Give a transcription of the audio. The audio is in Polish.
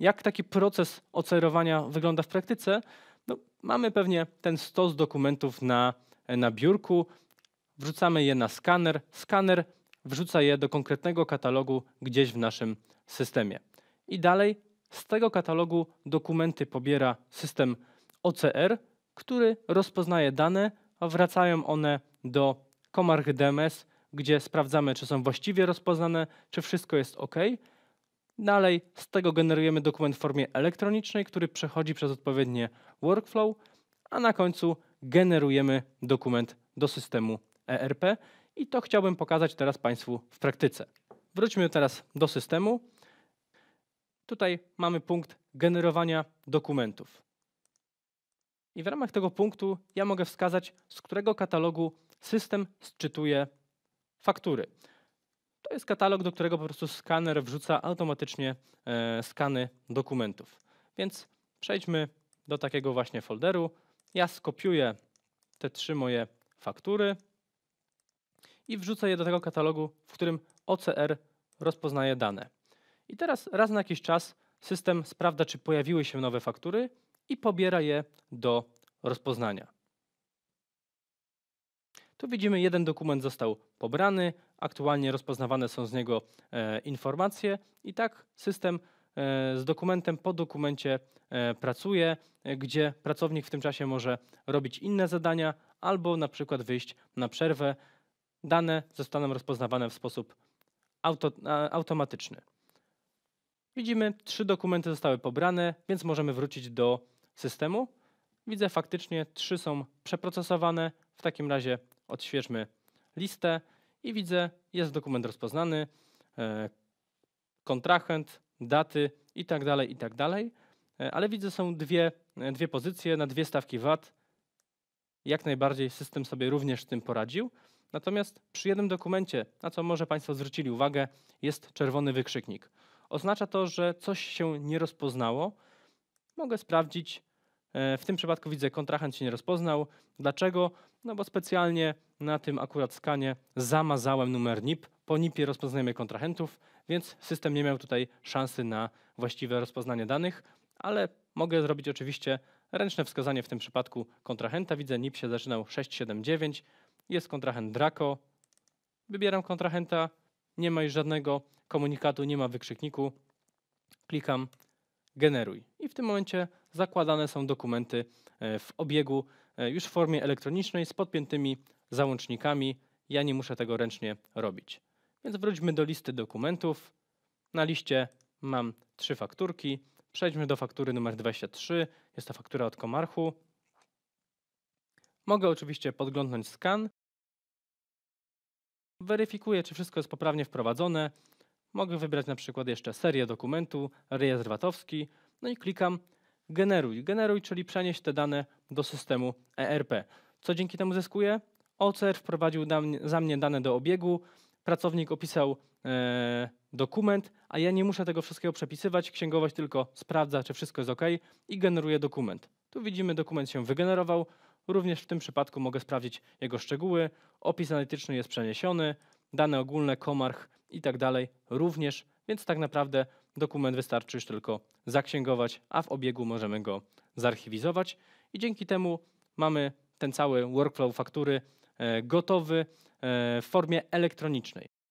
Jak taki proces ocerowania wygląda w praktyce? No, mamy pewnie ten stos dokumentów na, na biurku, wrzucamy je na skaner, skaner wrzuca je do konkretnego katalogu gdzieś w naszym systemie. I dalej z tego katalogu dokumenty pobiera system OCR, który rozpoznaje dane, a wracają one do Komarch DMS, gdzie sprawdzamy, czy są właściwie rozpoznane, czy wszystko jest OK. Dalej z tego generujemy dokument w formie elektronicznej, który przechodzi przez odpowiednie workflow, a na końcu generujemy dokument do systemu ERP i to chciałbym pokazać teraz Państwu w praktyce. Wróćmy teraz do systemu. Tutaj mamy punkt generowania dokumentów. I w ramach tego punktu ja mogę wskazać, z którego katalogu system sczytuje faktury. To jest katalog, do którego po prostu skaner wrzuca automatycznie e, skany dokumentów. Więc przejdźmy do takiego właśnie folderu. Ja skopiuję te trzy moje faktury i wrzucę je do tego katalogu, w którym OCR rozpoznaje dane. I teraz raz na jakiś czas system sprawdza, czy pojawiły się nowe faktury i pobiera je do rozpoznania. Tu widzimy, jeden dokument został pobrany, aktualnie rozpoznawane są z niego e, informacje i tak system e, z dokumentem po dokumencie e, pracuje, gdzie pracownik w tym czasie może robić inne zadania albo na przykład wyjść na przerwę. Dane zostaną rozpoznawane w sposób auto, automatyczny. Widzimy, trzy dokumenty zostały pobrane, więc możemy wrócić do systemu. Widzę faktycznie trzy są przeprocesowane. W takim razie odświeżmy listę i widzę, jest dokument rozpoznany, e, kontrahent, daty itd., tak itd., tak e, ale widzę, są dwie, e, dwie pozycje na dwie stawki VAT. Jak najbardziej system sobie również z tym poradził. Natomiast przy jednym dokumencie, na co może Państwo zwrócili uwagę, jest czerwony wykrzyknik. Oznacza to, że coś się nie rozpoznało. Mogę sprawdzić, E, w tym przypadku widzę, kontrahent się nie rozpoznał. Dlaczego? No bo specjalnie na tym akurat skanie zamazałem numer NIP. Po NIP-ie rozpoznajemy kontrahentów, więc system nie miał tutaj szansy na właściwe rozpoznanie danych, ale mogę zrobić oczywiście ręczne wskazanie w tym przypadku kontrahenta. Widzę, NIP się zaczynał 679, jest kontrahent Draco. Wybieram kontrahenta, nie ma już żadnego komunikatu, nie ma wykrzykniku. Klikam generuj. I w tym momencie zakładane są dokumenty e, w obiegu e, już w formie elektronicznej z podpiętymi załącznikami. Ja nie muszę tego ręcznie robić. Więc wróćmy do listy dokumentów. Na liście mam trzy fakturki. Przejdźmy do faktury numer 23. Jest to faktura od Komarchu. Mogę oczywiście podglądnąć skan. Weryfikuję, czy wszystko jest poprawnie wprowadzone. Mogę wybrać na przykład jeszcze serię dokumentu, rejestr VAT-owski, no i klikam generuj. Generuj, czyli przenieść te dane do systemu ERP. Co dzięki temu zyskuję? OCR wprowadził za mnie dane do obiegu, pracownik opisał e, dokument, a ja nie muszę tego wszystkiego przepisywać, księgowość tylko sprawdza, czy wszystko jest ok i generuje dokument. Tu widzimy, dokument się wygenerował. Również w tym przypadku mogę sprawdzić jego szczegóły. Opis analityczny jest przeniesiony, dane ogólne, komarch i tak dalej również, więc tak naprawdę dokument wystarczy już tylko zaksięgować, a w obiegu możemy go zarchiwizować i dzięki temu mamy ten cały workflow faktury e, gotowy e, w formie elektronicznej.